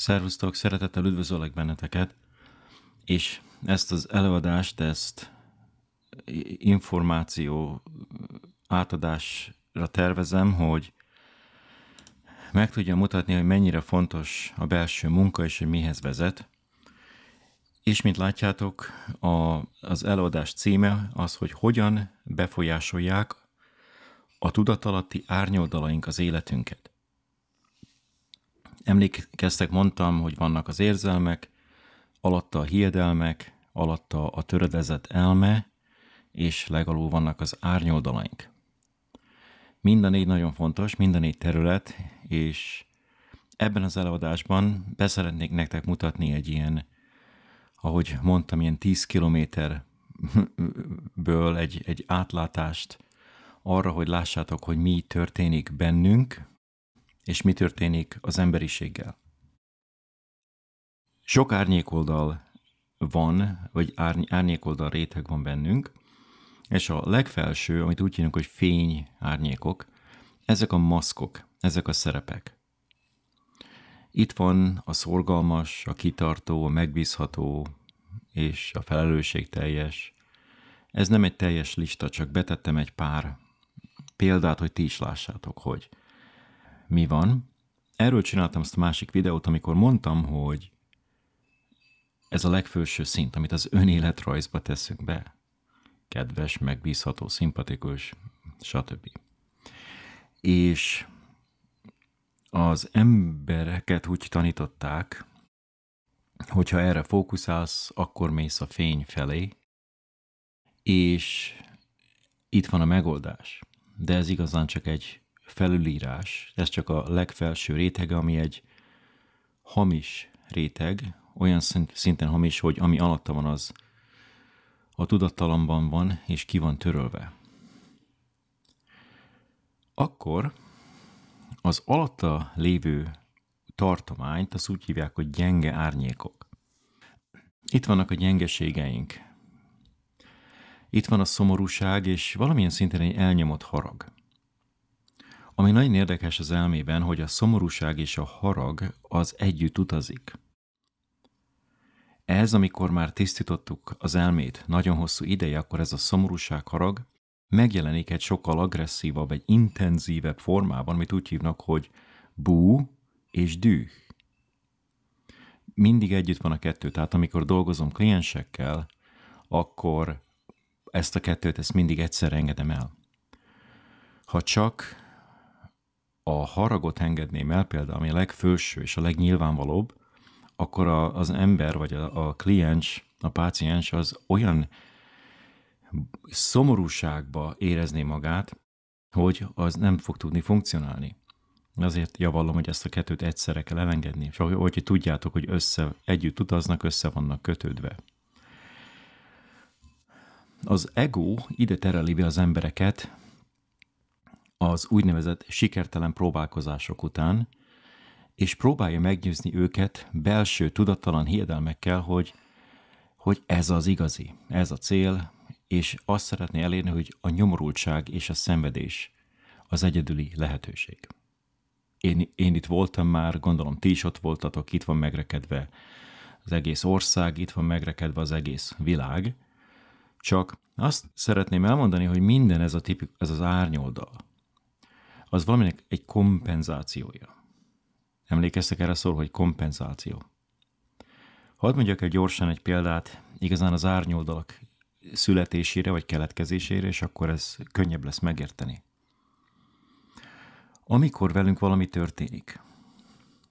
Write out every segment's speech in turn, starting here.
Szervusztok, szeretettel üdvözöllek benneteket, és ezt az előadást, ezt információ átadásra tervezem, hogy meg tudjam mutatni, hogy mennyire fontos a belső munka, és hogy mihez vezet. És mint látjátok, a, az előadás címe az, hogy hogyan befolyásolják a tudatalatti árnyoldalaink az életünket. Emlékeztek, mondtam, hogy vannak az érzelmek, alatta a hiedelmek, alatta a töredezett elme, és legalul vannak az árnyoldalaink. Mind a négy nagyon fontos, mind a négy terület, és ebben az előadásban beszeretnék nektek mutatni egy ilyen, ahogy mondtam, ilyen 10 kilométerből egy, egy átlátást arra, hogy lássátok, hogy mi történik bennünk, és mi történik az emberiséggel. Sok árnyékoldal van, vagy árny, árnyékoldal réteg van bennünk, és a legfelső, amit úgy hívunk, hogy fény árnyékok, ezek a maszkok, ezek a szerepek. Itt van a szorgalmas, a kitartó, a megbízható és a felelősségteljes. Ez nem egy teljes lista, csak betettem egy pár példát, hogy ti is lássátok, hogy mi van. Erről csináltam azt a másik videót, amikor mondtam, hogy ez a legfőső szint, amit az önéletrajzba teszünk be. Kedves, megbízható, szimpatikus, stb. És az embereket úgy tanították, hogyha erre fókuszálsz, akkor mész a fény felé, és itt van a megoldás. De ez igazán csak egy felülírás. Ez csak a legfelső réteg, ami egy hamis réteg, olyan szinten hamis, hogy ami alatta van, az a tudattalamban van, és ki van törölve. Akkor az alatta lévő tartományt, azt úgy hívják, hogy gyenge árnyékok. Itt vannak a gyengeségeink. Itt van a szomorúság, és valamilyen szinten egy elnyomott harag. Ami nagyon érdekes az elmében, hogy a szomorúság és a harag az együtt utazik. Ez, amikor már tisztítottuk az elmét nagyon hosszú ideje, akkor ez a szomorúság, harag megjelenik egy sokkal agresszívabb, egy intenzívebb formában, amit úgy hívnak, hogy bú és düh. Mindig együtt van a kettő, tehát amikor dolgozom kliensekkel, akkor ezt a kettőt, ezt mindig egyszer engedem el. Ha csak a haragot engedném el, például ami a legfőső és a legnyilvánvalóbb, akkor a, az ember vagy a, a kliens, a páciens az olyan szomorúságba érezné magát, hogy az nem fog tudni funkcionálni. Azért javallom, hogy ezt a kettőt egyszerre kell elengedni. És ahogy hogy tudjátok, hogy össze, együtt utaznak, össze vannak kötődve. Az ego ide tereli be az embereket, az úgynevezett sikertelen próbálkozások után, és próbálja meggyőzni őket belső tudattalan hiedelmekkel, hogy, hogy ez az igazi, ez a cél, és azt szeretné elérni, hogy a nyomorultság és a szenvedés az egyedüli lehetőség. Én, én itt voltam már, gondolom ti is ott voltatok, itt van megrekedve az egész ország, itt van megrekedve az egész világ, csak azt szeretném elmondani, hogy minden ez, a tipik, ez az árnyoldal – az valaminek egy kompenzációja. Emlékeztek erre szól, hogy kompenzáció. Hadd mondjak el gyorsan egy példát, igazán az árnyoldalak születésére vagy keletkezésére, és akkor ez könnyebb lesz megérteni. Amikor velünk valami történik,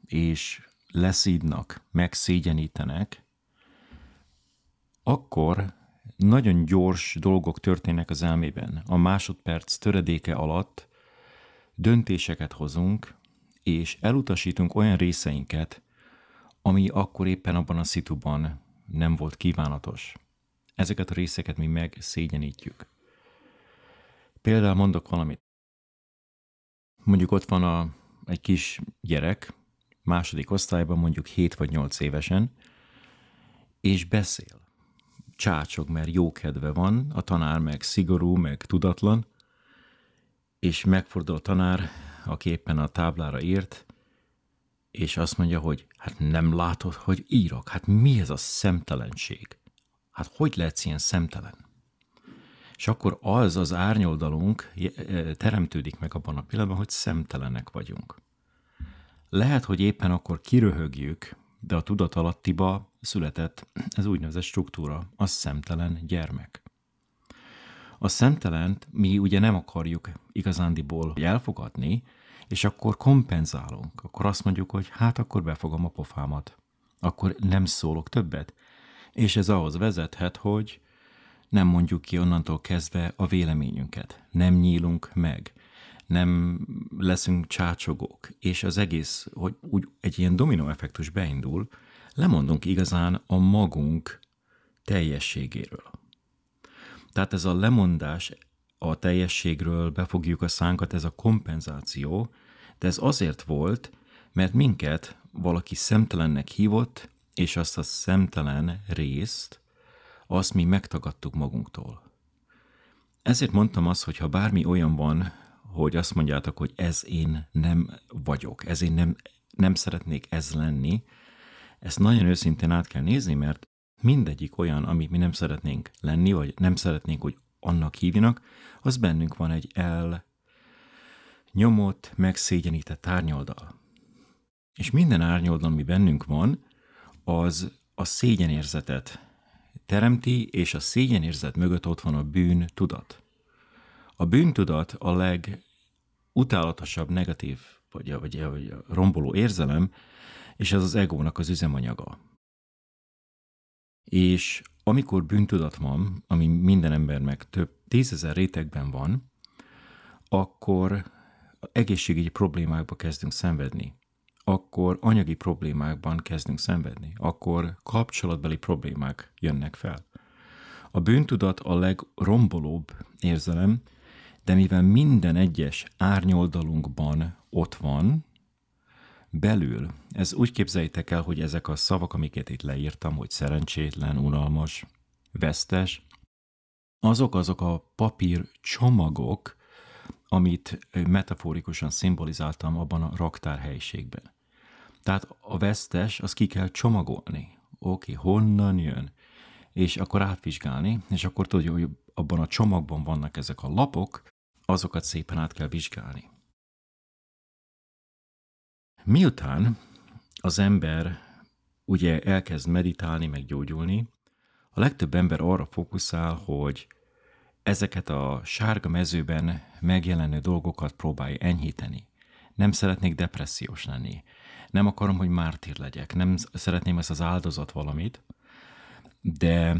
és leszídnak, megszégyenítenek, akkor nagyon gyors dolgok történnek az elmében. A másodperc töredéke alatt döntéseket hozunk, és elutasítunk olyan részeinket, ami akkor éppen abban a szituban nem volt kívánatos. Ezeket a részeket mi megszégyenítjük. Például mondok valamit. Mondjuk ott van a, egy kis gyerek, második osztályban mondjuk 7 vagy 8 évesen, és beszél. Csácsog, mert jókedve van, a tanár meg szigorú, meg tudatlan, és megfordul a tanár, aki éppen a táblára írt, és azt mondja, hogy hát nem látod, hogy írok, hát mi ez a szemtelenség? Hát hogy lehetsz ilyen szemtelen? És akkor az az árnyoldalunk e, teremtődik meg abban a pillanatban, hogy szemtelenek vagyunk. Lehet, hogy éppen akkor kiröhögjük, de a tudatalattiba született ez úgynevezett struktúra, az szemtelen gyermek. A szemtelent mi ugye nem akarjuk igazándiból elfogadni, és akkor kompenzálunk. Akkor azt mondjuk, hogy hát akkor befogom a pofámat. Akkor nem szólok többet. És ez ahhoz vezethet, hogy nem mondjuk ki onnantól kezdve a véleményünket. Nem nyílunk meg. Nem leszünk csácsogók. És az egész, hogy úgy egy ilyen dominó effektus beindul, lemondunk igazán a magunk teljességéről. Tehát ez a lemondás a teljességről, befogjuk a szánkat, ez a kompenzáció, de ez azért volt, mert minket valaki szemtelennek hívott, és azt a szemtelen részt, azt mi megtagadtuk magunktól. Ezért mondtam azt, hogy ha bármi olyan van, hogy azt mondjátok, hogy ez én nem vagyok, ez én nem, nem szeretnék ez lenni, ezt nagyon őszintén át kell nézni, mert mindegyik olyan, amit mi nem szeretnénk lenni, vagy nem szeretnénk, hogy annak hívjanak, az bennünk van egy el nyomott, megszégyenített árnyoldal. És minden árnyoldal, ami bennünk van, az a szégyenérzetet teremti, és a szégyenérzet mögött ott van a bűn tudat. A bűntudat a legutálatosabb negatív, vagy, vagy, vagy romboló érzelem, és ez az egónak az üzemanyaga. És amikor bűntudat van, ami minden embernek több tízezer rétegben van, akkor egészségügyi problémákba kezdünk szenvedni, akkor anyagi problémákban kezdünk szenvedni, akkor kapcsolatbeli problémák jönnek fel. A bűntudat a legrombolóbb érzelem, de mivel minden egyes árnyoldalunkban ott van, belül. Ez úgy képzeljétek el, hogy ezek a szavak, amiket itt leírtam, hogy szerencsétlen, unalmas, vesztes, azok azok a papír csomagok, amit metaforikusan szimbolizáltam abban a raktárhelyiségben. Tehát a vesztes, az ki kell csomagolni. Oké, okay, honnan jön? És akkor átvizsgálni, és akkor tudja, hogy abban a csomagban vannak ezek a lapok, azokat szépen át kell vizsgálni. Miután az ember ugye elkezd meditálni, meggyógyulni, a legtöbb ember arra fókuszál, hogy ezeket a sárga mezőben megjelenő dolgokat próbálja enyhíteni. Nem szeretnék depressziós lenni. Nem akarom, hogy mártír legyek. Nem szeretném ezt az áldozat valamit. De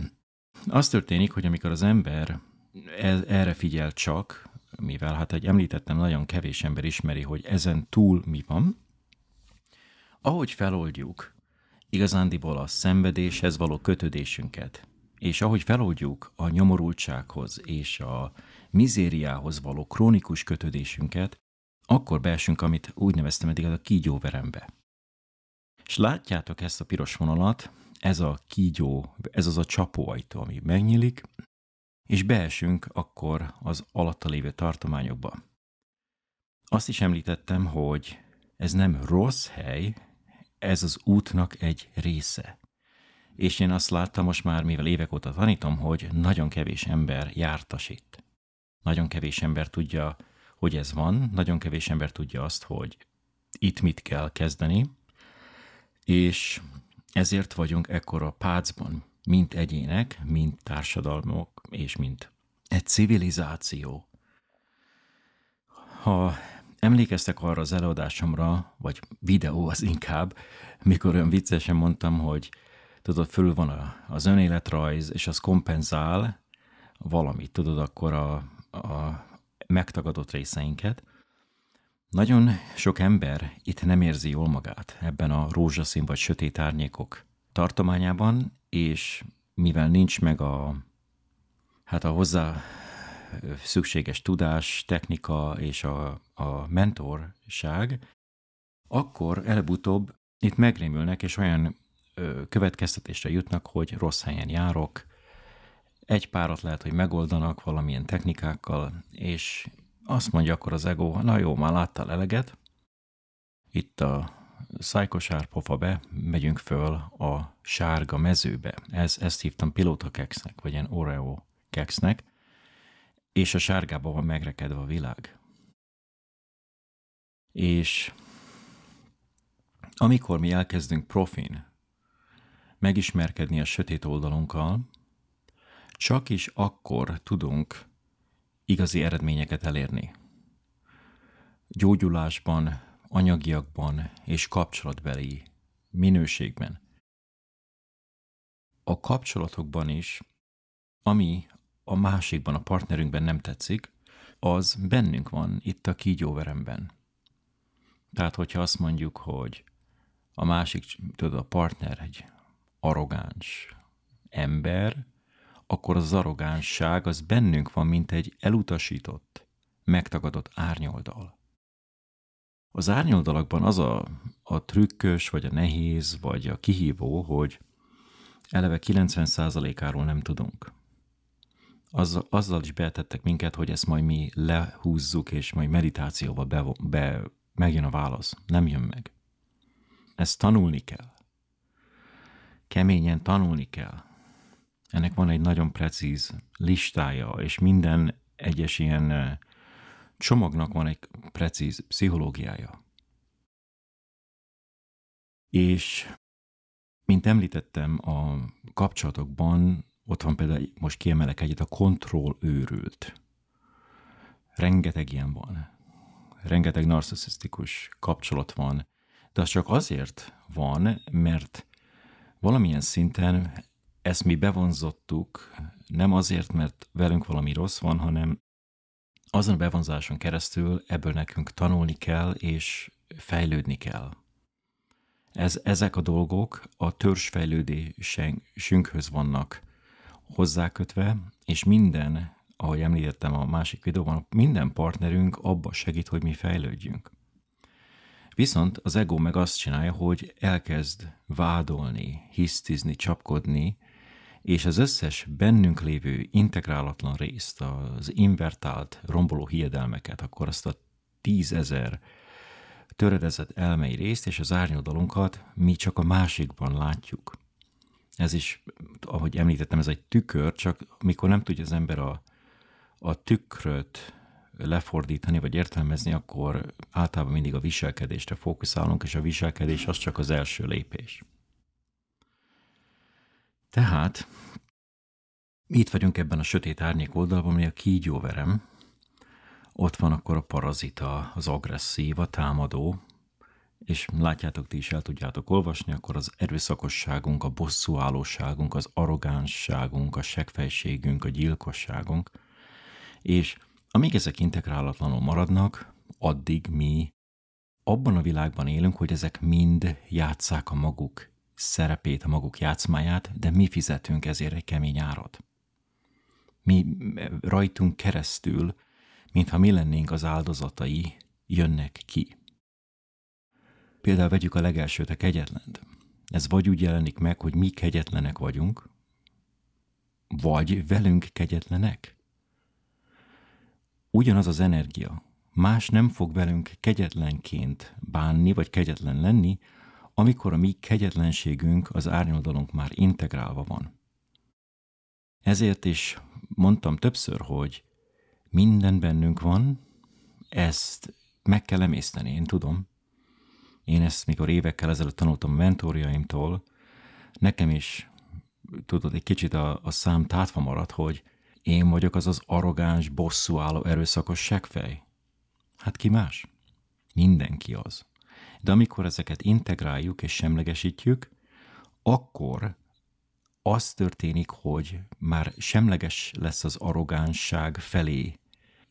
az történik, hogy amikor az ember e-, erre figyel csak, mivel hát, egy említettem, nagyon kevés ember ismeri, hogy ezen túl mi van, ahogy feloldjuk igazándiból a szenvedéshez való kötődésünket, és ahogy feloldjuk a nyomorultsághoz és a mizériához való krónikus kötődésünket, akkor beesünk, amit úgy neveztem eddig, a kígyóverembe. És látjátok ezt a piros vonalat, ez a kígyó, ez az a csapóajtó, ami megnyílik, és beesünk akkor az alatta lévő tartományokba. Azt is említettem, hogy ez nem rossz hely, ez az útnak egy része. És én azt láttam most már, mivel évek óta tanítom, hogy nagyon kevés ember jártas itt. Nagyon kevés ember tudja, hogy ez van, nagyon kevés ember tudja azt, hogy itt mit kell kezdeni, és ezért vagyunk ekkora pácban, mint egyének, mint társadalmok, és mint egy civilizáció. Ha emlékeztek arra az előadásomra, vagy videó az inkább, mikor olyan viccesen mondtam, hogy tudod, föl van a, az önéletrajz, és az kompenzál valamit, tudod, akkor a, a megtagadott részeinket. Nagyon sok ember itt nem érzi jól magát ebben a rózsaszín vagy sötét árnyékok tartományában, és mivel nincs meg a, hát a hozzá szükséges tudás, technika és a, a mentorság, akkor előbb-utóbb itt megrémülnek, és olyan következtetésre jutnak, hogy rossz helyen járok, egy párat lehet, hogy megoldanak valamilyen technikákkal, és azt mondja akkor az ego, na jó, már láttál eleget, itt a szájkosár pofa be, megyünk föl a sárga mezőbe. Ez, ezt hívtam pilóta keksznek, vagy ilyen Oreo keksznek és a sárgában van megrekedve a világ. És amikor mi elkezdünk profin megismerkedni a sötét oldalunkkal, csak is akkor tudunk igazi eredményeket elérni. Gyógyulásban, anyagiakban és kapcsolatbeli minőségben. A kapcsolatokban is, ami a másikban, a partnerünkben nem tetszik, az bennünk van itt a kígyóveremben. Tehát, hogyha azt mondjuk, hogy a másik, tudod, a partner egy arrogáns ember, akkor az arrogánsság az bennünk van, mint egy elutasított, megtagadott árnyoldal. Az árnyoldalakban az a, a trükkös, vagy a nehéz, vagy a kihívó, hogy eleve 90%-áról nem tudunk azzal, azzal is betettek minket, hogy ezt majd mi lehúzzuk, és majd meditációval be, be, megjön a válasz. Nem jön meg. Ezt tanulni kell. Keményen tanulni kell. Ennek van egy nagyon precíz listája, és minden egyes ilyen csomagnak van egy precíz pszichológiája. És mint említettem, a kapcsolatokban ott van például, most kiemelek egyet, a kontroll őrült. Rengeteg ilyen van. Rengeteg narcisztikus kapcsolat van. De az csak azért van, mert valamilyen szinten ezt mi bevonzottuk, nem azért, mert velünk valami rossz van, hanem azon a bevonzáson keresztül ebből nekünk tanulni kell, és fejlődni kell. Ez, ezek a dolgok a törzsfejlődésünkhöz vannak hozzákötve, és minden, ahogy említettem a másik videóban, minden partnerünk abba segít, hogy mi fejlődjünk. Viszont az ego meg azt csinálja, hogy elkezd vádolni, hisztizni, csapkodni, és az összes bennünk lévő integrálatlan részt, az invertált, romboló hiedelmeket, akkor azt a tízezer töredezett elmei részt és az árnyoldalunkat mi csak a másikban látjuk ez is, ahogy említettem, ez egy tükör, csak mikor nem tudja az ember a, a tükröt lefordítani vagy értelmezni, akkor általában mindig a viselkedésre fókuszálunk, és a viselkedés az csak az első lépés. Tehát itt vagyunk ebben a sötét árnyék oldalban, ami a kígyóverem, ott van akkor a parazita, az agresszív, a támadó, és látjátok ti is, el tudjátok olvasni, akkor az erőszakosságunk, a bosszúállóságunk, az arrogánsságunk, a segfejségünk, a gyilkosságunk, és amíg ezek integrálatlanul maradnak, addig mi abban a világban élünk, hogy ezek mind játszák a maguk szerepét, a maguk játszmáját, de mi fizetünk ezért egy kemény árat. Mi rajtunk keresztül, mintha mi lennénk az áldozatai, jönnek ki. Például vegyük a legelsőt, a kegyetlent. Ez vagy úgy jelenik meg, hogy mi kegyetlenek vagyunk, vagy velünk kegyetlenek. Ugyanaz az energia. Más nem fog velünk kegyetlenként bánni, vagy kegyetlen lenni, amikor a mi kegyetlenségünk az árnyoldalunk már integrálva van. Ezért is mondtam többször, hogy minden bennünk van, ezt meg kell emészteni, én tudom, én ezt mikor évekkel ezelőtt tanultam a mentorjaimtól, nekem is, tudod, egy kicsit a, a szám tátva maradt, hogy én vagyok az az arrogáns, bosszú álló erőszakos segfej. Hát ki más? Mindenki az. De amikor ezeket integráljuk és semlegesítjük, akkor az történik, hogy már semleges lesz az arrogánság felé.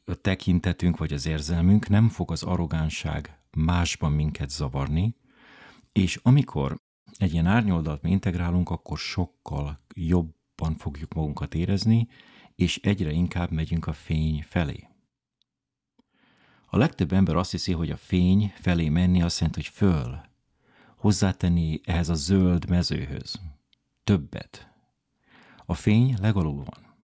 A tekintetünk vagy az érzelmünk nem fog az arrogánság másban minket zavarni, és amikor egy ilyen árnyoldalt mi integrálunk, akkor sokkal jobban fogjuk magunkat érezni, és egyre inkább megyünk a fény felé. A legtöbb ember azt hiszi, hogy a fény felé menni azt jelenti, hogy föl, hozzátenni ehhez a zöld mezőhöz. Többet. A fény legalul van.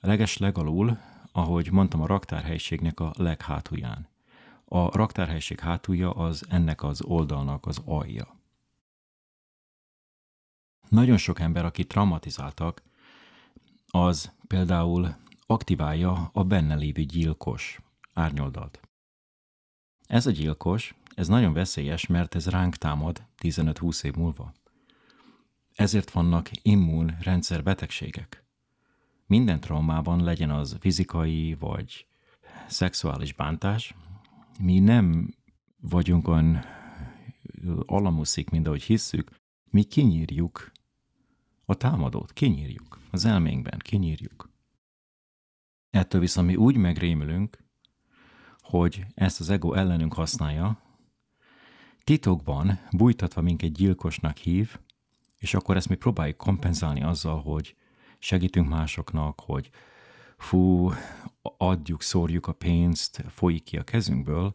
Leges legalul, ahogy mondtam, a raktárhelyiségnek a leghátulján. A raktárhelység hátulja az ennek az oldalnak az alja. Nagyon sok ember, aki traumatizáltak, az például aktiválja a benne lévő gyilkos árnyoldalt. Ez a gyilkos, ez nagyon veszélyes, mert ez ránk támad 15-20 év múlva. Ezért vannak immun betegségek. Minden traumában legyen az fizikai vagy szexuális bántás, mi nem vagyunk olyan alamuszik, mint ahogy hisszük, mi kinyírjuk a támadót, kinyírjuk az elménkben, kinyírjuk. Ettől viszont mi úgy megrémülünk, hogy ezt az ego ellenünk használja, titokban bújtatva minket gyilkosnak hív, és akkor ezt mi próbáljuk kompenzálni azzal, hogy segítünk másoknak, hogy fú, adjuk, szórjuk a pénzt, folyik ki a kezünkből,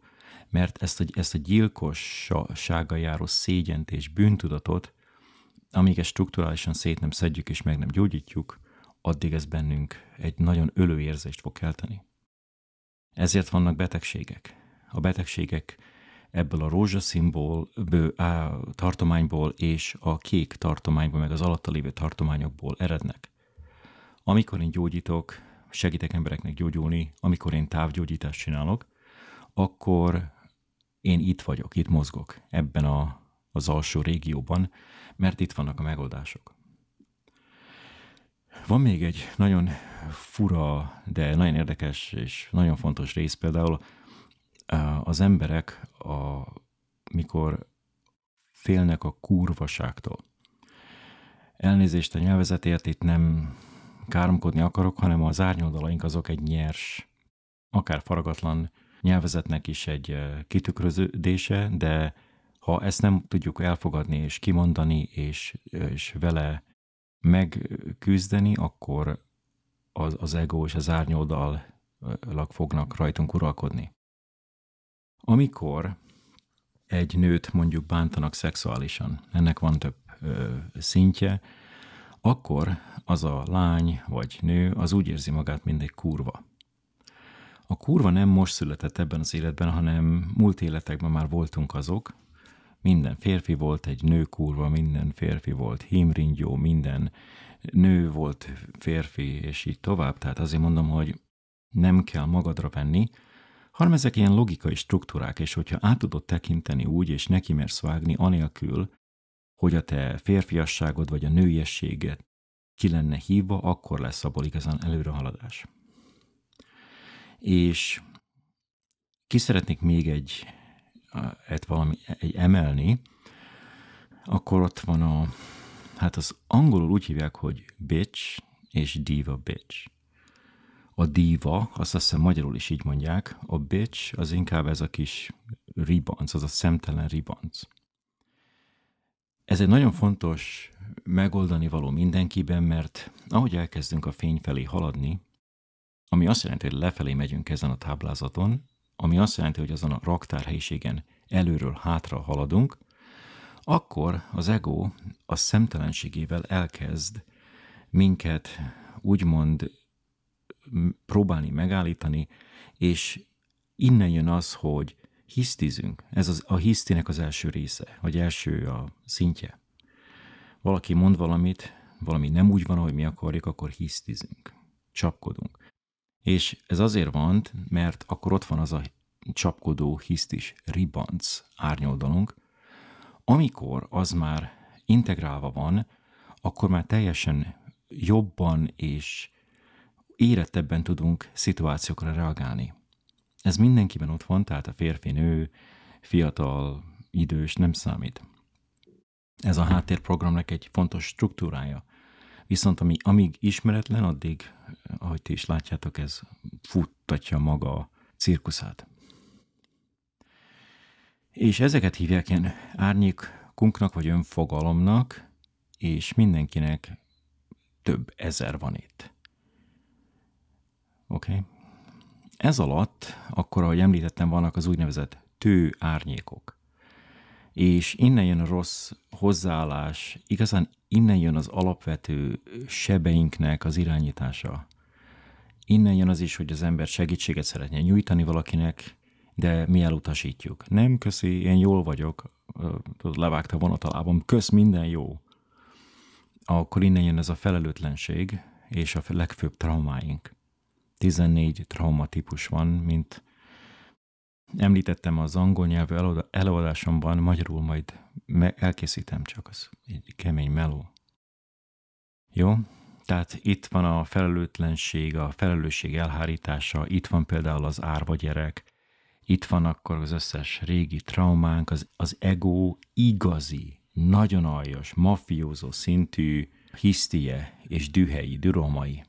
mert ezt a, ezt a gyilkossága járó szégyent és bűntudatot, amíg ezt strukturálisan szét nem szedjük és meg nem gyógyítjuk, addig ez bennünk egy nagyon ölő érzést fog kelteni. Ezért vannak betegségek. A betegségek ebből a rózsaszínból, bő, á, tartományból és a kék tartományból, meg az alatta lévő tartományokból erednek. Amikor én gyógyítok, segítek embereknek gyógyulni, amikor én távgyógyítást csinálok, akkor én itt vagyok, itt mozgok, ebben a, az alsó régióban, mert itt vannak a megoldások. Van még egy nagyon fura, de nagyon érdekes és nagyon fontos rész például, az emberek, a, mikor félnek a kurvaságtól. Elnézést a nyelvezetért, itt nem káromkodni akarok, hanem az árnyoldalaink azok egy nyers, akár faragatlan nyelvezetnek is egy kitükröződése, de ha ezt nem tudjuk elfogadni és kimondani, és, és vele megküzdeni, akkor az, az ego és az árnyoldalak fognak rajtunk uralkodni. Amikor egy nőt mondjuk bántanak szexuálisan, ennek van több ö, szintje, akkor az a lány vagy nő az úgy érzi magát, mint egy kurva. A kurva nem most született ebben az életben, hanem múlt életekben már voltunk azok, minden férfi volt egy nő kurva, minden férfi volt himringyó, minden nő volt férfi, és így tovább. Tehát azért mondom, hogy nem kell magadra venni, hanem ezek ilyen logikai struktúrák, és hogyha át tudod tekinteni úgy, és neki mersz vágni, anélkül, hogy a te férfiasságod vagy a nőiességed ki lenne hívva, akkor lesz abból igazán előrehaladás. És ki szeretnék még egy, egy valami egy emelni, akkor ott van a, hát az angolul úgy hívják, hogy bitch és diva bitch. A diva, azt hiszem magyarul is így mondják, a bitch az inkább ez a kis ribanc, az a szemtelen ribanc. Ez egy nagyon fontos megoldani való mindenkiben, mert ahogy elkezdünk a fény felé haladni, ami azt jelenti, hogy lefelé megyünk ezen a táblázaton, ami azt jelenti, hogy azon a raktárhelyiségen előről hátra haladunk, akkor az ego a szemtelenségével elkezd minket úgymond próbálni megállítani, és innen jön az, hogy hisztizünk. Ez az, a hisztinek az első része, vagy első a szintje. Valaki mond valamit, valami nem úgy van, ahogy mi akarjuk, akkor hisztizünk, csapkodunk. És ez azért van, mert akkor ott van az a csapkodó, hisztis, ribanc árnyoldalunk, amikor az már integrálva van, akkor már teljesen jobban és érettebben tudunk szituációkra reagálni. Ez mindenkiben ott van, tehát a férfi, nő, fiatal, idős nem számít. Ez a háttérprogramnak egy fontos struktúrája. Viszont ami, amíg ismeretlen, addig, ahogy ti is látjátok, ez futtatja maga a cirkuszát. És ezeket hívják ilyen árnyékunknak vagy önfogalomnak, és mindenkinek több ezer van itt. Oké? Okay? Ez alatt, akkor ahogy említettem, vannak az úgynevezett tő árnyékok. És innen jön a rossz hozzáállás, igazán innen jön az alapvető sebeinknek az irányítása. Innen jön az is, hogy az ember segítséget szeretne nyújtani valakinek, de mi elutasítjuk. Nem, köszi, én jól vagyok, levágta a vonat kösz, minden jó. Akkor innen jön ez a felelőtlenség és a legfőbb traumáink. 14 traumatípus van, mint említettem az angol nyelvű előadásomban, magyarul majd elkészítem csak az egy kemény meló. Jó? Tehát itt van a felelőtlenség, a felelősség elhárítása, itt van például az árva gyerek, itt van akkor az összes régi traumánk, az, az ego igazi, nagyon aljas, mafiózó szintű hisztie és dühei, düromai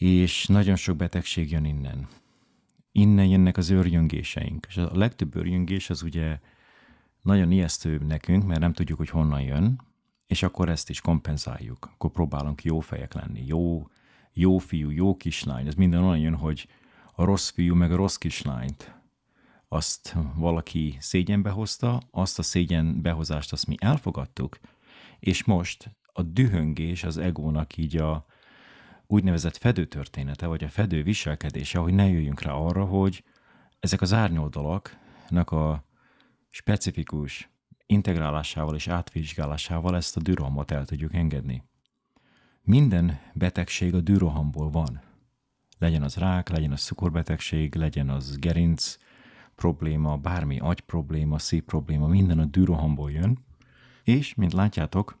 és nagyon sok betegség jön innen. Innen jönnek az őrjöngéseink, és a legtöbb őrjöngés az ugye nagyon ijesztő nekünk, mert nem tudjuk, hogy honnan jön, és akkor ezt is kompenzáljuk. Akkor próbálunk jó fejek lenni, jó, jó fiú, jó kislány. Ez minden olyan jön, hogy a rossz fiú meg a rossz kislányt azt valaki szégyenbe hozta, azt a szégyen azt mi elfogadtuk, és most a dühöngés az egónak így a, úgynevezett fedőtörténete, vagy a fedő viselkedése, hogy ne jöjjünk rá arra, hogy ezek az árnyoldalaknak a specifikus integrálásával és átvizsgálásával ezt a dűrohamot el tudjuk engedni. Minden betegség a dűrohamból van. Legyen az rák, legyen az cukorbetegség, legyen az gerinc probléma, bármi agy probléma, szív probléma, minden a dűrohamból jön. És, mint látjátok,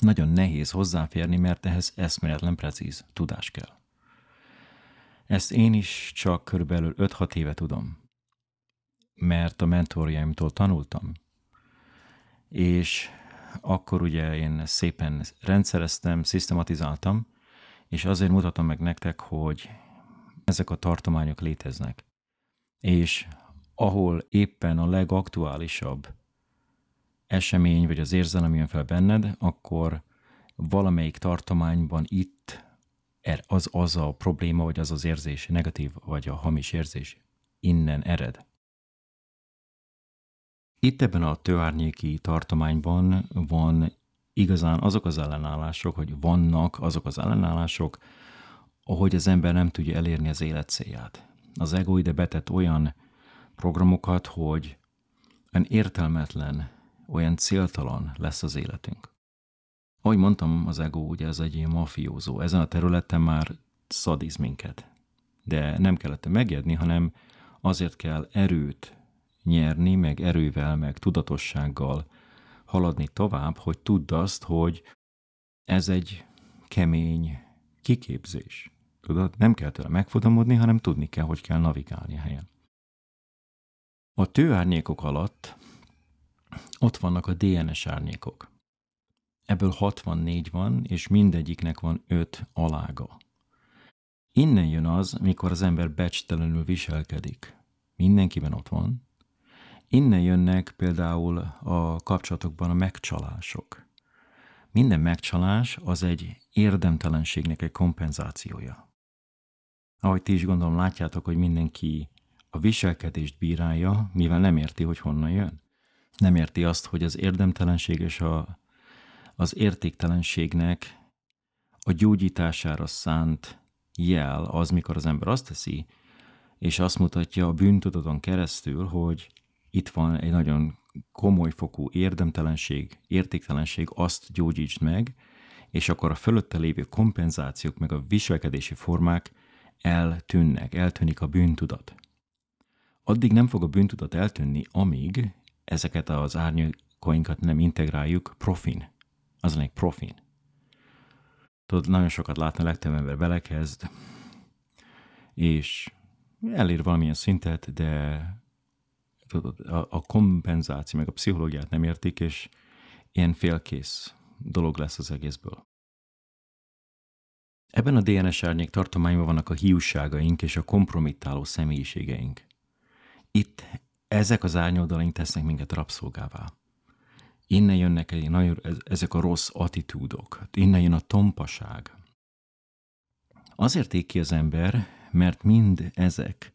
nagyon nehéz hozzáférni, mert ehhez eszméletlen precíz tudás kell. Ezt én is csak körülbelül 5-6 éve tudom, mert a mentorjaimtól tanultam, és akkor ugye én szépen rendszereztem, szisztematizáltam, és azért mutatom meg nektek, hogy ezek a tartományok léteznek. És ahol éppen a legaktuálisabb esemény, vagy az érzelem jön fel benned, akkor valamelyik tartományban itt er- az, az a probléma, vagy az az érzés, negatív vagy a hamis érzés innen ered. Itt ebben a tőárnyéki tartományban van igazán azok az ellenállások, hogy vannak azok az ellenállások, ahogy az ember nem tudja elérni az élet célját. Az ego ide betett olyan programokat, hogy an értelmetlen olyan céltalan lesz az életünk. Ahogy mondtam, az ego ugye ez egy mafiózó. Ezen a területen már szadiz minket. De nem kellett megjedni, hanem azért kell erőt nyerni, meg erővel, meg tudatossággal haladni tovább, hogy tudd azt, hogy ez egy kemény kiképzés. Tudod, nem kell tőle megfutamodni, hanem tudni kell, hogy kell navigálni a helyen. A tőárnyékok alatt ott vannak a DNS árnyékok. Ebből 64 van, és mindegyiknek van 5 alága. Innen jön az, mikor az ember becstelenül viselkedik. Mindenkiben ott van. Innen jönnek például a kapcsolatokban a megcsalások. Minden megcsalás az egy érdemtelenségnek egy kompenzációja. Ahogy ti is gondolom látjátok, hogy mindenki a viselkedést bírálja, mivel nem érti, hogy honnan jön nem érti azt, hogy az érdemtelenség és a, az értéktelenségnek a gyógyítására szánt jel az, mikor az ember azt teszi, és azt mutatja a bűntudaton keresztül, hogy itt van egy nagyon komoly fokú érdemtelenség, értéktelenség, azt gyógyítsd meg, és akkor a fölötte lévő kompenzációk meg a viselkedési formák eltűnnek, eltűnik a bűntudat. Addig nem fog a bűntudat eltűnni, amíg ezeket az árnyékoinkat nem integráljuk profin. Az egy profin. Tudod, nagyon sokat látni, legtöbb ember belekezd, és elér valamilyen szintet, de tudod, a, a kompenzáció, meg a pszichológiát nem értik, és ilyen félkész dolog lesz az egészből. Ebben a DNS árnyék tartományban vannak a hiúságaink és a kompromittáló személyiségeink. Itt ezek az árnyoldalaink tesznek minket rabszolgává. Innen jönnek egy nagyon, ezek a rossz attitúdok, hát innen jön a tompaság. Azért ég ki az ember, mert mind ezek,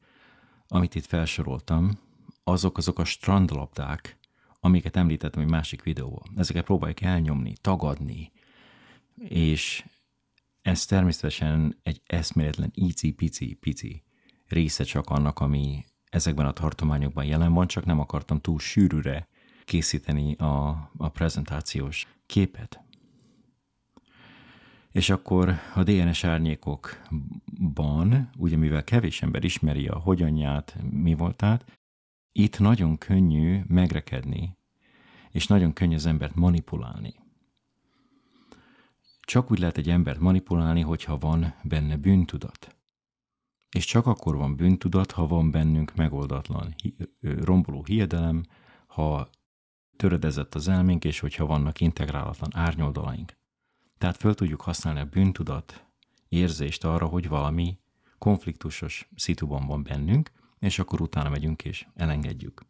amit itt felsoroltam, azok azok a strandlabdák, amiket említettem egy másik videóban. Ezeket próbáljuk elnyomni, tagadni, és ez természetesen egy eszméletlen pici pici része csak annak, ami ezekben a tartományokban jelen van, csak nem akartam túl sűrűre készíteni a, a prezentációs képet. És akkor a DNS árnyékokban, ugye mivel kevés ember ismeri a hogyanját, mi voltát, itt nagyon könnyű megrekedni, és nagyon könnyű az embert manipulálni. Csak úgy lehet egy embert manipulálni, hogyha van benne bűntudat. És csak akkor van bűntudat, ha van bennünk megoldatlan, romboló hiedelem, ha töredezett az elménk, és hogyha vannak integrálatlan árnyoldalaink. Tehát föl tudjuk használni a bűntudat érzést arra, hogy valami konfliktusos szituban van bennünk, és akkor utána megyünk és elengedjük.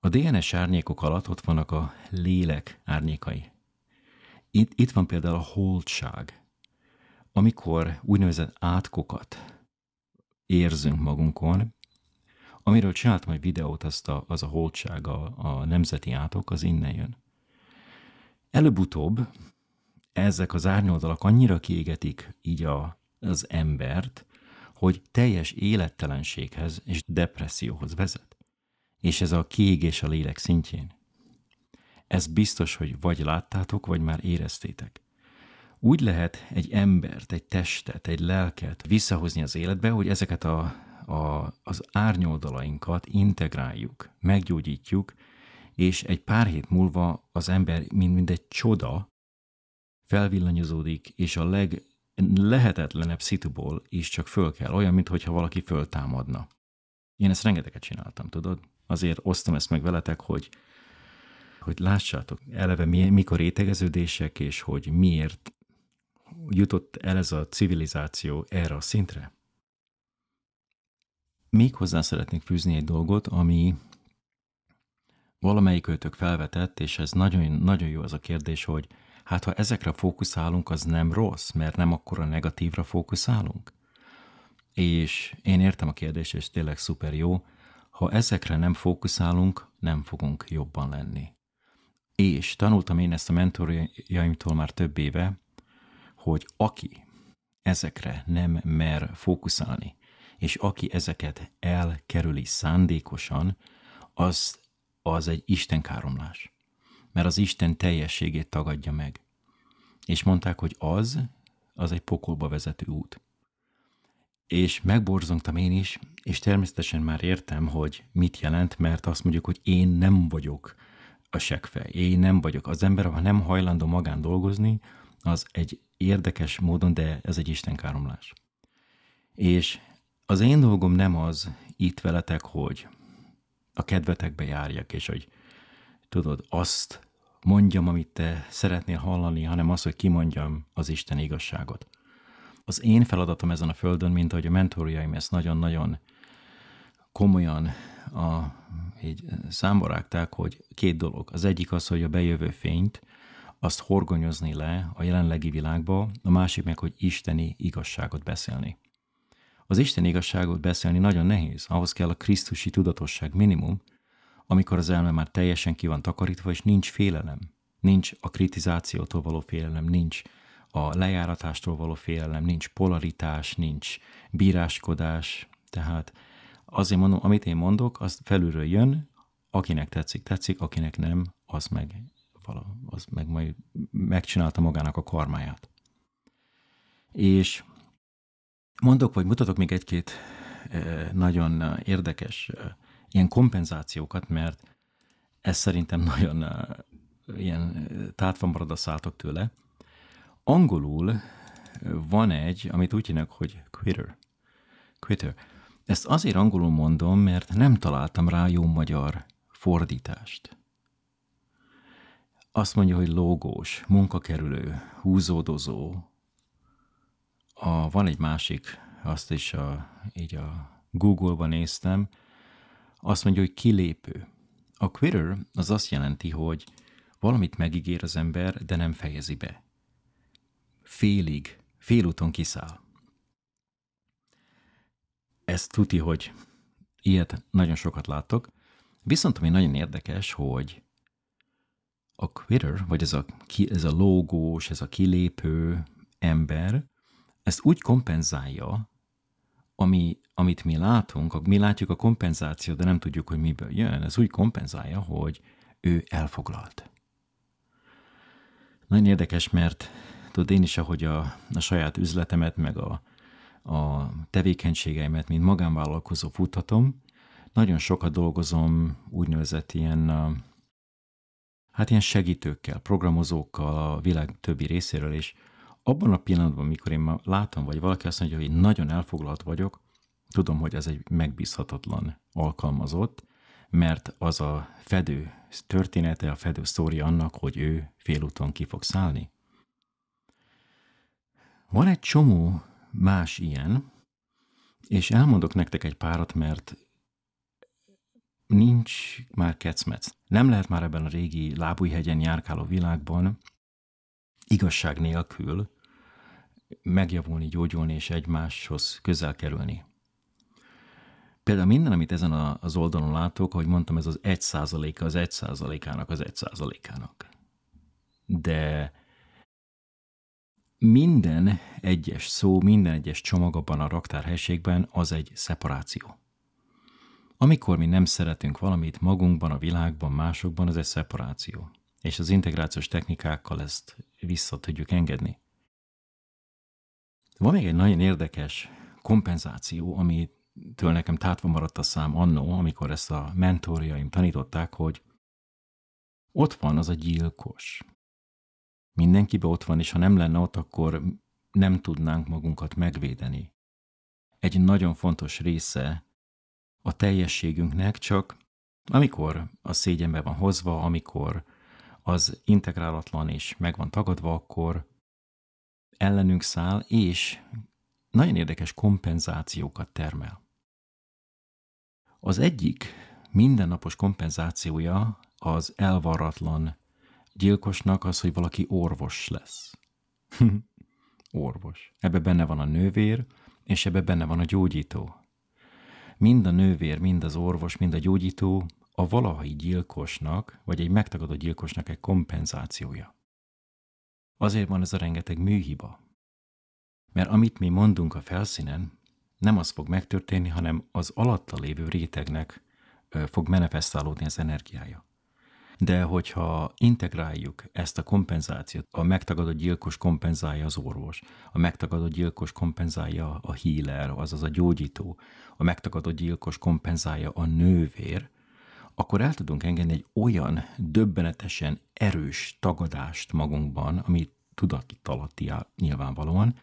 A DNS árnyékok alatt ott vannak a lélek árnyékai. Itt, itt van például a holdság – amikor úgynevezett átkokat érzünk magunkon, amiről csináltam egy videót, azt a, az a holtság, a, a nemzeti átok, az innen jön. Előbb-utóbb ezek az árnyoldalak annyira kiégetik így a, az embert, hogy teljes élettelenséghez és depresszióhoz vezet. És ez a kiégés a lélek szintjén. Ez biztos, hogy vagy láttátok, vagy már éreztétek. Úgy lehet egy embert, egy testet, egy lelket visszahozni az életbe, hogy ezeket a, a, az árnyoldalainkat integráljuk, meggyógyítjuk, és egy pár hét múlva az ember mint, mind egy csoda felvillanyozódik, és a leg lehetetlenebb szituból is csak föl kell, olyan, mintha valaki föltámadna. Én ezt rengeteget csináltam, tudod? Azért osztom ezt meg veletek, hogy, hogy lássátok eleve mi, mikor rétegeződések, és hogy miért jutott el ez a civilizáció erre a szintre? Még hozzá szeretnék fűzni egy dolgot, ami valamelyik őtök felvetett, és ez nagyon, nagyon jó az a kérdés, hogy hát ha ezekre fókuszálunk, az nem rossz, mert nem akkor a negatívra fókuszálunk. És én értem a kérdést, és tényleg szuper jó, ha ezekre nem fókuszálunk, nem fogunk jobban lenni. És tanultam én ezt a mentorjaimtól már több éve, hogy aki ezekre nem mer fókuszálni, és aki ezeket elkerüli szándékosan, az, az egy Isten káromlás. Mert az Isten teljességét tagadja meg. És mondták, hogy az, az egy pokolba vezető út. És megborzongtam én is, és természetesen már értem, hogy mit jelent, mert azt mondjuk, hogy én nem vagyok a seggfej, én nem vagyok. Az ember, ha nem hajlandó magán dolgozni, az egy érdekes módon, de ez egy istenkáromlás. És az én dolgom nem az itt veletek, hogy a kedvetekbe járjak, és hogy tudod, azt mondjam, amit te szeretnél hallani, hanem az, hogy kimondjam az Isten igazságot. Az én feladatom ezen a földön, mint ahogy a mentorjaim ezt nagyon-nagyon komolyan a, így hogy két dolog. Az egyik az, hogy a bejövő fényt azt horgonyozni le a jelenlegi világba, a másik meg, hogy isteni igazságot beszélni. Az isteni igazságot beszélni nagyon nehéz, ahhoz kell a krisztusi tudatosság minimum, amikor az elme már teljesen ki van takarítva, és nincs félelem. Nincs a kritizációtól való félelem, nincs a lejáratástól való félelem, nincs polaritás, nincs bíráskodás. Tehát azért mondom, amit én mondok, az felülről jön, akinek tetszik, tetszik, akinek nem, az meg vala, az meg majd megcsinálta magának a karmáját. És mondok, vagy mutatok még egy-két nagyon érdekes ilyen kompenzációkat, mert ez szerintem nagyon ilyen tátva marad a szátok tőle. Angolul van egy, amit úgy hívnak, hogy quitter. Quitter. Ezt azért angolul mondom, mert nem találtam rá jó magyar fordítást azt mondja, hogy lógós, munkakerülő, húzódozó. A, van egy másik, azt is a, így a Google-ban néztem, azt mondja, hogy kilépő. A quitter az azt jelenti, hogy valamit megígér az ember, de nem fejezi be. Félig, félúton kiszáll. Ezt tuti, hogy ilyet nagyon sokat láttok. Viszont ami nagyon érdekes, hogy a quitter, vagy ez a, ki, ez a lógós, ez a kilépő ember, ezt úgy kompenzálja, ami, amit mi látunk, mi látjuk a kompenzációt, de nem tudjuk, hogy miből jön, ez úgy kompenzálja, hogy ő elfoglalt. Nagyon érdekes, mert tudod, én is, ahogy a, a saját üzletemet, meg a, a tevékenységeimet, mint magánvállalkozó futatom, nagyon sokat dolgozom úgynevezett ilyen hát ilyen segítőkkel, programozókkal a világ többi részéről, és abban a pillanatban, mikor én már látom, vagy valaki azt mondja, hogy én nagyon elfoglalt vagyok, tudom, hogy ez egy megbízhatatlan alkalmazott, mert az a fedő története, a fedő sztori annak, hogy ő félúton ki fog szállni. Van egy csomó más ilyen, és elmondok nektek egy párat, mert nincs már kecmec. Nem lehet már ebben a régi lábújhegyen járkáló világban igazság nélkül megjavulni, gyógyulni és egymáshoz közel kerülni. Például minden, amit ezen az oldalon látok, hogy mondtam, ez az egy százaléka az egy százalékának az egy százalékának. De minden egyes szó, minden egyes csomag abban a raktárhelységben az egy szeparáció. Amikor mi nem szeretünk valamit magunkban, a világban, másokban, az egy szeparáció. És az integrációs technikákkal ezt vissza tudjuk engedni. Van még egy nagyon érdekes kompenzáció, amitől nekem tátva maradt a szám annó, amikor ezt a mentorjaim tanították, hogy ott van az a gyilkos. Mindenkibe ott van, és ha nem lenne ott, akkor nem tudnánk magunkat megvédeni. Egy nagyon fontos része a teljességünknek, csak amikor a szégyenbe van hozva, amikor az integrálatlan és meg van tagadva, akkor ellenünk száll, és nagyon érdekes kompenzációkat termel. Az egyik mindennapos kompenzációja az elvarratlan gyilkosnak az, hogy valaki orvos lesz. orvos. Ebbe benne van a nővér, és ebbe benne van a gyógyító mind a nővér, mind az orvos, mind a gyógyító a valahai gyilkosnak, vagy egy megtagadó gyilkosnak egy kompenzációja. Azért van ez a rengeteg műhiba. Mert amit mi mondunk a felszínen, nem az fog megtörténni, hanem az alatta lévő rétegnek fog manifestálódni az energiája de hogyha integráljuk ezt a kompenzációt, a megtagadott gyilkos kompenzálja az orvos, a megtagadott gyilkos kompenzálja a healer, azaz a gyógyító, a megtagadott gyilkos kompenzálja a nővér, akkor el tudunk engedni egy olyan döbbenetesen erős tagadást magunkban, ami tudatalatti nyilvánvalóan,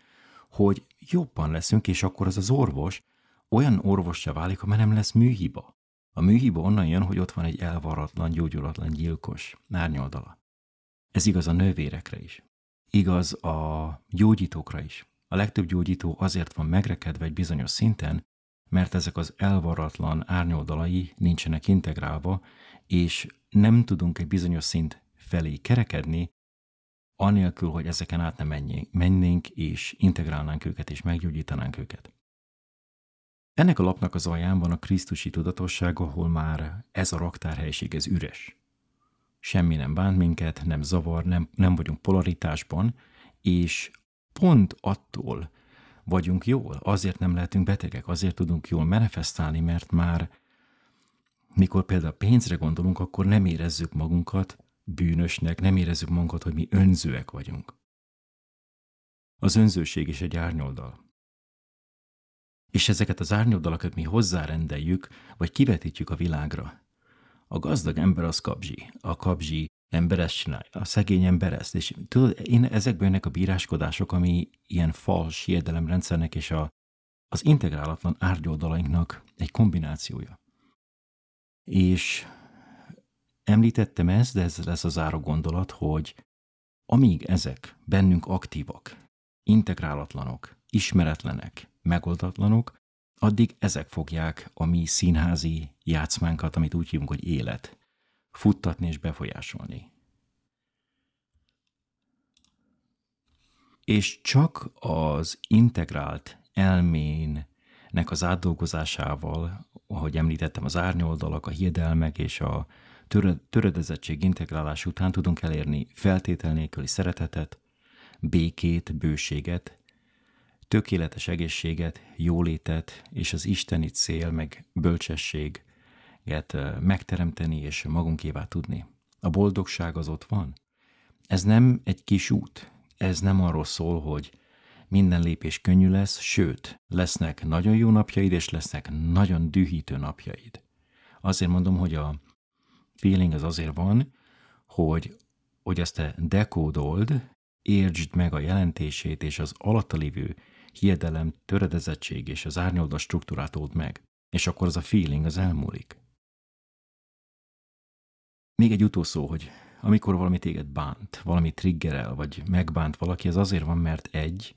hogy jobban leszünk, és akkor az az orvos olyan orvos válik, amely nem lesz műhiba. A műhiba onnan jön, hogy ott van egy elvaratlan, gyógyulatlan gyilkos, árnyoldala. Ez igaz a nővérekre is. Igaz a gyógyítókra is. A legtöbb gyógyító azért van megrekedve egy bizonyos szinten, mert ezek az elvaratlan árnyoldalai nincsenek integrálva, és nem tudunk egy bizonyos szint felé kerekedni, anélkül, hogy ezeken át nem menjénk, mennénk, és integrálnánk őket, és meggyógyítanánk őket. Ennek a lapnak az alján van a Krisztusi tudatosság, ahol már ez a raktárhelyiség, ez üres. Semmi nem bánt minket, nem zavar, nem, nem vagyunk polaritásban, és pont attól vagyunk jól, azért nem lehetünk betegek, azért tudunk jól manifestálni, mert már mikor például pénzre gondolunk, akkor nem érezzük magunkat bűnösnek, nem érezzük magunkat, hogy mi önzőek vagyunk. Az önzőség is egy árnyoldal és ezeket az árnyoldalakat mi hozzárendeljük, vagy kivetítjük a világra. A gazdag ember az kapzsi, a kapzsi ember ezt csinálja, a szegény ember ezt. És tudod, én ezekből jönnek a bíráskodások, ami ilyen fals hiedelemrendszernek és a, az integrálatlan árnyoldalainknak egy kombinációja. És említettem ezt, de ez lesz az záró gondolat, hogy amíg ezek bennünk aktívak, integrálatlanok, ismeretlenek, megoldatlanok, addig ezek fogják a mi színházi játszmánkat, amit úgy hívunk, hogy élet, futtatni és befolyásolni. És csak az integrált elménnek az átdolgozásával, ahogy említettem, az árnyoldalak, a hiedelmek és a töredezettség integrálás után tudunk elérni feltétel nélküli szeretetet, békét, bőséget, tökéletes egészséget, jólétet és az isteni cél, meg bölcsességet megteremteni és magunkévá tudni. A boldogság az ott van. Ez nem egy kis út, ez nem arról szól, hogy minden lépés könnyű lesz, sőt, lesznek nagyon jó napjaid, és lesznek nagyon dühítő napjaid. Azért mondom, hogy a feeling az azért van, hogy, hogy ezt te dekódold, értsd meg a jelentését, és az alatta lévő hiedelem, töredezettség és az árnyoldas struktúrát old meg, és akkor az a feeling az elmúlik. Még egy utolsó, hogy amikor valami téged bánt, valami triggerel, vagy megbánt valaki, ez azért van, mert egy,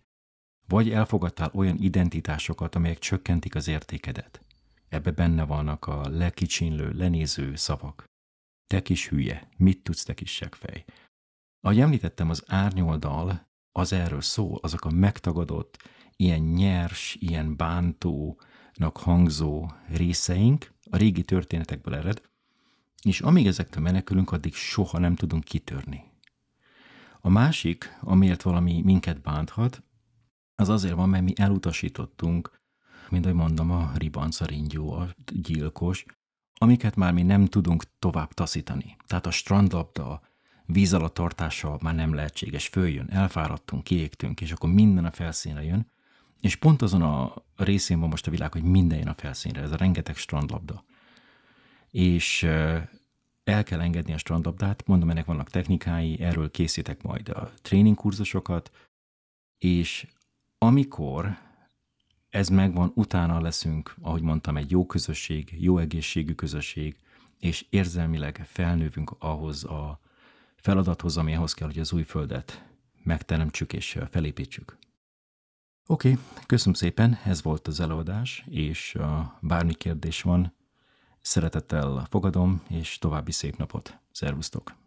vagy elfogadtál olyan identitásokat, amelyek csökkentik az értékedet. Ebbe benne vannak a lekicsinlő, lenéző szavak. Te kis hülye, mit tudsz te kis fej? Ahogy említettem, az árnyoldal az erről szól, azok a megtagadott, ilyen nyers, ilyen bántónak hangzó részeink a régi történetekből ered, és amíg ezektől menekülünk, addig soha nem tudunk kitörni. A másik, amiért valami minket bánthat, az azért van, mert mi elutasítottunk, mint ahogy mondom, a ribanc, a ringyó, a gyilkos, amiket már mi nem tudunk tovább taszítani. Tehát a strandlabda, víz alatt tartása már nem lehetséges, följön, elfáradtunk, kiégtünk, és akkor minden a felszínre jön, és pont azon a részén van most a világ, hogy minden jön a felszínre, ez a rengeteg strandlabda. És el kell engedni a strandlabdát, mondom, ennek vannak technikái, erről készítek majd a tréningkurzusokat, és amikor ez megvan, utána leszünk, ahogy mondtam, egy jó közösség, jó egészségű közösség, és érzelmileg felnővünk ahhoz a feladathoz, ami ahhoz kell, hogy az új földet megteremtsük és felépítsük. Oké, okay, köszönöm szépen, ez volt az előadás, és a uh, bármi kérdés van, szeretettel fogadom, és további szép napot. Szervusztok!